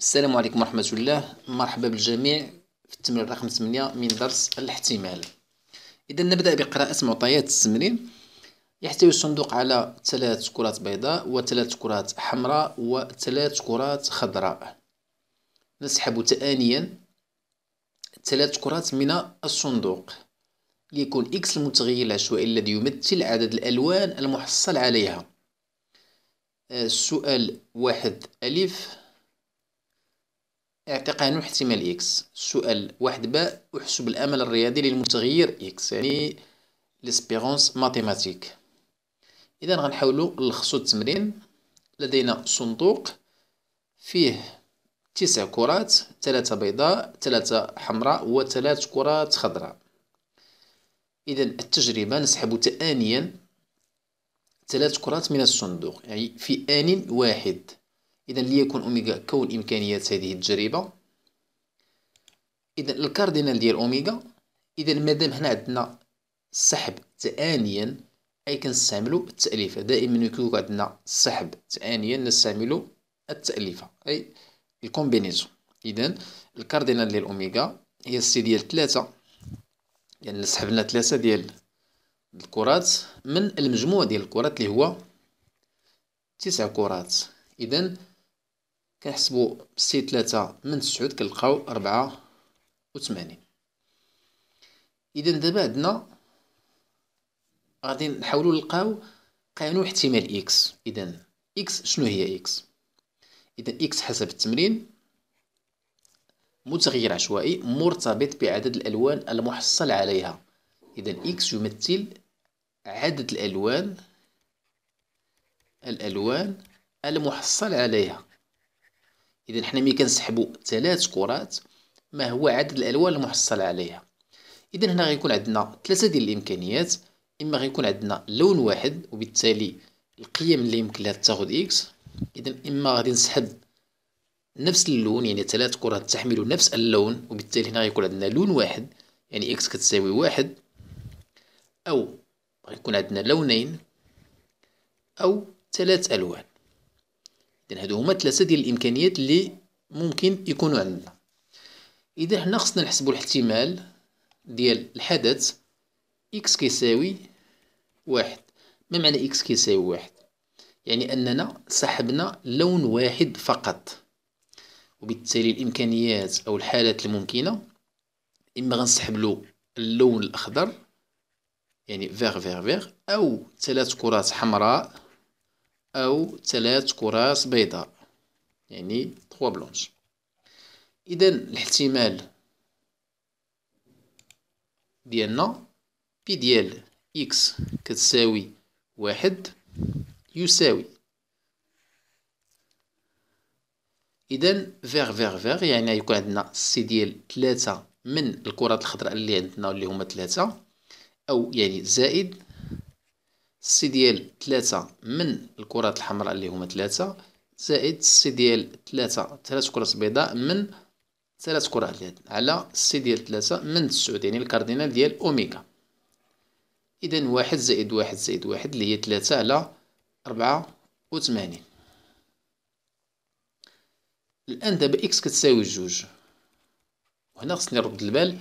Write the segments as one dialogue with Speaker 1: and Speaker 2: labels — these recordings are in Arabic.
Speaker 1: السلام عليكم ورحمة الله مرحبا بالجميع في التمرين رقم 8 من درس الاحتمال إذا نبدأ بقراءة معطيات التمرين يحتوي الصندوق على ثلاث كرات بيضاء وثلاث كرات حمراء وثلاث كرات خضراء نسحب تآنيا ثلاث كرات من الصندوق ليكون إكس المتغير العشوائي الذي يمثل عدد الألوان المحصل عليها السؤال آه، واحد ألف اعطي قانون احتمال إكس سؤال واحد باء أحسب الأمل الرياضي للمتغير إكس يعني لسبيرونس ماتيماتيك إذا غنحاولو نلخصو التمرين لدينا صندوق فيه تسع كرات ثلاثة بيضاء ثلاثة حمراء وثلاث كرات خضراء إذا التجربة نسحب تآنيا ثلاث كرات من الصندوق يعني في آن واحد إذا ليكون أوميغا كون إمكانيات هذه التجربة إذا الكاردينال ديال أوميغا إذا مادام هنا عندنا سحب تآنيا أي كنستعملو التأليفة دائما يكون عندنا سحب تآنيا نستعملو التأليفة أي الكومبينيزون إذا الكاردينال ديال أوميغا هي السي ديال تلاتة يعني سحبنا تلاتة ديال الكرات من المجموع ديال الكرات اللي هو تسع كرات إذا كنحسبو سي تلاتة من تسعود كنلقاو ربعة وتمانين إذا دابا عندنا غادي نحاولو نلقاو قانون احتمال إكس إذا إكس شنو هي إكس إذا إكس حسب التمرين متغير عشوائي مرتبط بعدد الألوان المحصل عليها إذا إكس يمثل عدد الألوان الألوان المحصل عليها اذا حنا ملي كنسحبوا ثلاث كرات ما هو عدد الالوان المحصل عليها اذا هنا غيكون عندنا ثلاثه ديال الامكانيات اما غيكون عندنا لون واحد وبالتالي القيم اللي يمكن لها تاخذ اكس اذا اما غادي نسحب نفس اللون يعني ثلاث كرات تحمل نفس اللون وبالتالي هنا غيكون عندنا لون واحد يعني اكس كتساوي واحد او غيكون عندنا لونين او ثلاث الوان إذن يعني هادو هما ثلاثة ديال الإمكانيات اللي ممكن يكونوا عندنا إذا حنا خصنا نحسبو الاحتمال ديال الحدث إكس كيساوي واحد ما معنى إكس كيساوي واحد يعني أننا سحبنا لون واحد فقط وبالتالي الإمكانيات أو الحالات الممكنة إما غنسحب له اللون الأخضر يعني فيغ فيغ فيغ أو ثلاث كرات حمراء أو ثلاث كرات بيضاء يعني تخوا بلونش إذا الاحتمال ديالنا بي ديال إكس كتساوي واحد يساوي إذن فيغ فيغ فيغ يعني يكون عندنا سي ديال ثلاثة من الكرات الخضراء اللي عندنا اللي هما ثلاثة أو يعني زائد سي ديال ثلاثة من الكرات الحمراء اللي هما ثلاثة زائد سي ديال ثلاثة ثلاث كرات بيضاء من ثلاث كرات على سي ديال ثلاثة من تسعود يعني الكاردينال ديال أوميغا إذا واحد زائد واحد زائد واحد اللي هي ثلاثة على أربعة وثمانين الآن دابا إكس كتساوي جوج وهنا خصني نرد البال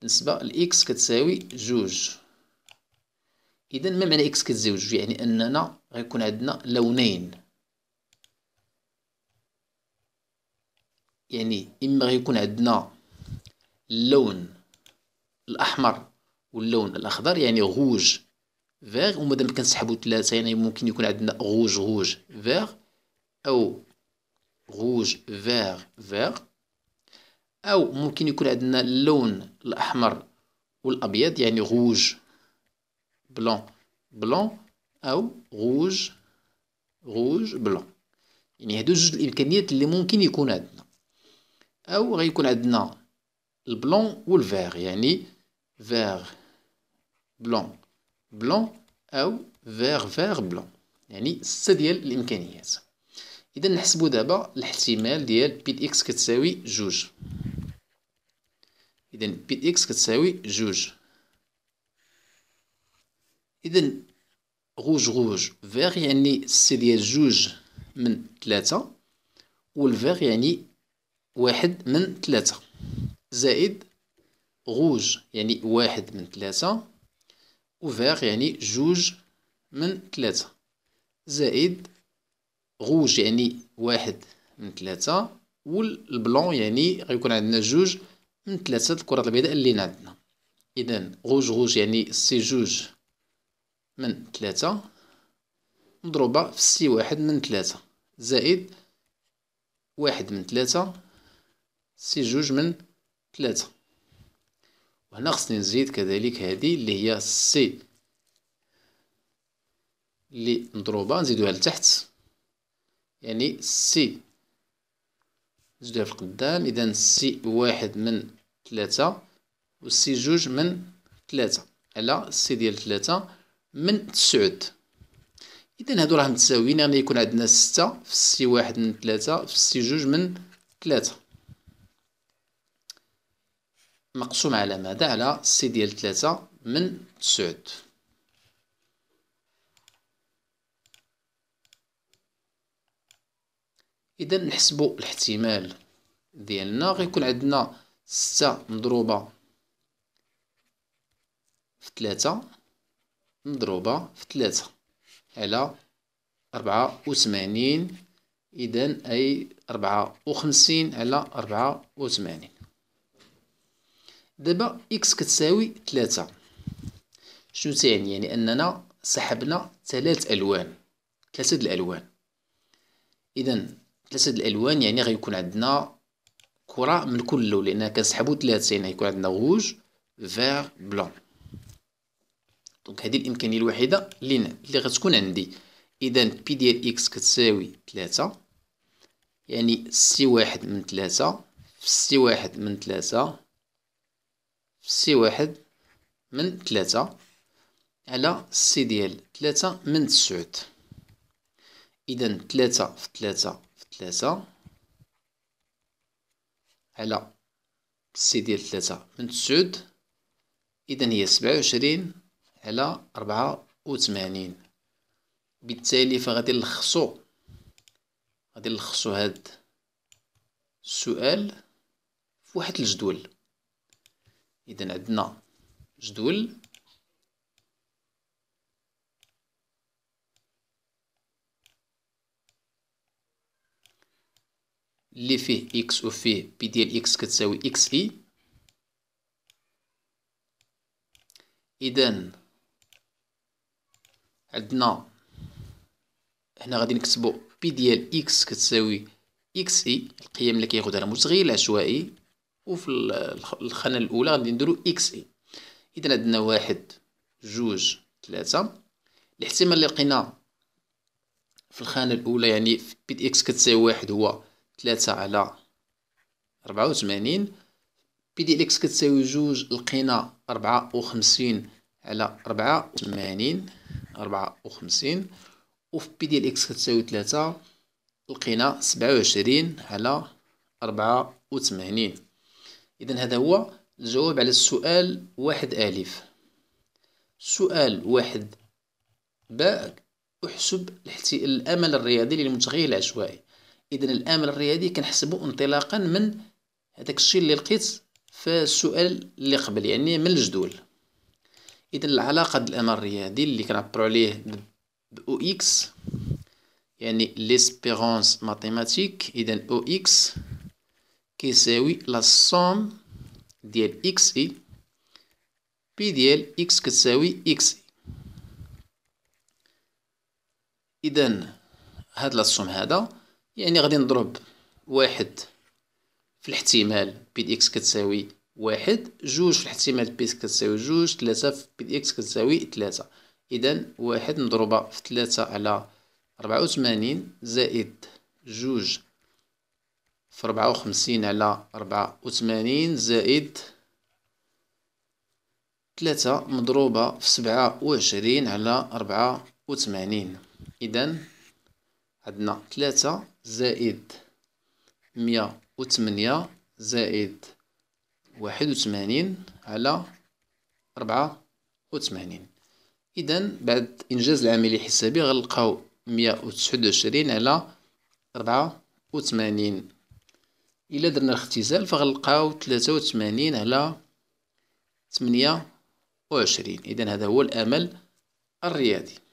Speaker 1: بالنسبة لإكس كتساوي جوج اذا ما معنى اكس كتزاوج يعني اننا غيكون عندنا لونين يعني اما غيكون عندنا اللون الاحمر واللون الاخضر يعني غوج فيغ ومادام كنسحبو ثلاثة يعني ممكن يكون عندنا غوج غوج فيغ او غوج فيغ فيغ او ممكن يكون عندنا اللون الاحمر والابيض يعني غوج بلون بلون أو غوج غوج بلون يعني هادو جوج الإمكانيات اللي ممكن يكون عندنا أو غيكون عندنا البلون والفير يعني فير بلون بلون أو فير فير بلون يعني ستة ديال الإمكانيات إذا نحسبو دابا الاحتمال ديال بي إكس كتساوي جوج إذا بي إكس كتساوي جوج إذا غوج غوج فيغ يعني سي ديال جوج من ثلاثة والفيغ يعني واحد من ثلاثة زائد غوج يعني واحد من ثلاثة وفيغ يعني جوج من ثلاثة زائد غوج يعني واحد من ثلاثة والبلون يعني غيكون عندنا جوج من ثلاثة الكرات البيضاء اللي عندنا إذا غوج غوج يعني سي جوج من تلاتة مضروبة في سي واحد من تلاتة زائد واحد من تلاتة سي جوج من تلاتة وهنا خصني نزيد كذلك هذه اللي هي سي اللي مضروبة نزيدوها لتحت يعني سي نزيدوها في القدام إذا سي واحد من تلاتة وسي جوج من تلاتة على سي ديال تلاتة من تسعود اذا هادو راه متساويين يعني يكون عندنا ستة في السي واحد من ثلاثة في السي جوج من ثلاثة مقسوم على ماذا على السي ديال ثلاثة من تسعود اذا نحسبو الاحتمال ديالنا غيكون عندنا ستة مضروبة في ثلاثة مضروبة في ثلاثة على أربعة وثمانين إذن أي أربعة وخمسين على أربعة وثمانين دابا إكس كتساوي ثلاثة شنو تعني يعني أننا سحبنا ثلاث ألوان ثلاثة الألوان إذا ثلاثة الألوان يعني غيكون عندنا كرة من كل لون لأننا كنسحبو ثلاثة يعني غيكون عندنا غوج فيغ بلون دونك هذه الامكانيه الوحيده اللي اللي غتكون عندي اذا بي ديال اكس كتساوي 3 يعني سي واحد من 3 في سي واحد من 3 في سي واحد من 3 على سي ديال 3 من 9 اذا 3 في 3 في 3 على سي ديال 3 من 9 اذا هي 27 على ربعة وثمانين بالتالي فغادي نلخصو غادي نلخصو هاد السؤال في واحد الجدول اذا عندنا جدول اللي فيه اكس وفيه بي ديال اكس كتساوي اكس اي e. اذا عندنا نعم. هنا غادي نكتبو بي ديال اكس كتساوي اكس اي القيم اللي كياخدها المتغير العشوائي وفي الخانه الاولى غادي نديرو اكس اي اذا عندنا واحد جوج ثلاثة الاحتمال اللي لقينا في الخانه الاولى يعني في بي اكس كتساوي واحد هو ثلاثة على ربعة وثمانين بي ديال اكس كتساوي جوج لقينا ربعة وخمسين على ربعة وثمانين أربعة وخمسين وفي بي ديال إكس كتساوي تلاتة لقينا سبعة وعشرين على أربعة وثمانين إذا هذا هو الجواب على السؤال واحد ألف سؤال واحد باء احسب الامل الرياضي للمتغير العشوائي اذا الامل الرياضي كنحسبه انطلاقا من هذاك الشيء اللي لقيت في السؤال اللي قبل يعني من الجدول اذا العلاقه د الامر الرياضي اللي كنعبروا عليه او اكس يعني ليسبيرونس ماتيماتيك اذا او اكس كيساوي لا سوم ديال اكس اي بي ديال اكس كتساوي اكس اي اذا هاد سوم هذا يعني غادي نضرب واحد في الاحتمال بي دي اكس كتساوي واحد جوج في الاحتمال بيس كتساوي جوج تلاتة في بي إكس كتساوي تلاتة إذا واحد مضروبة في تلاتة على ربعة وثمانين زائد جوج في ربعة وخمسين على ربعة وثمانين زائد تلاتة مضروبة في سبعة وعشرين على ربعة وثمانين إذا عندنا تلاتة زائد مية وثمانية زائد واحد وثمانين على ربعة وثمانين إذا بعد إنجاز العملية الحسابية غنلقاو مية وتسعود وعشرين على ربعة وثمانين إلا درنا الاختزال فغنلقاو تلاتة وثمانين على ثمانية وعشرين إذا هذا هو الأمل الرياضي